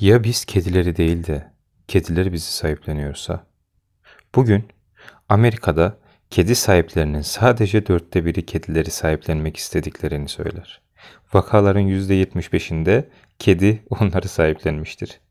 Ya biz kedileri değil de kedileri bizi sahipleniyorsa? Bugün Amerika'da kedi sahiplerinin sadece dörtte biri kedileri sahiplenmek istediklerini söyler. Vakaların %75'inde kedi onları sahiplenmiştir.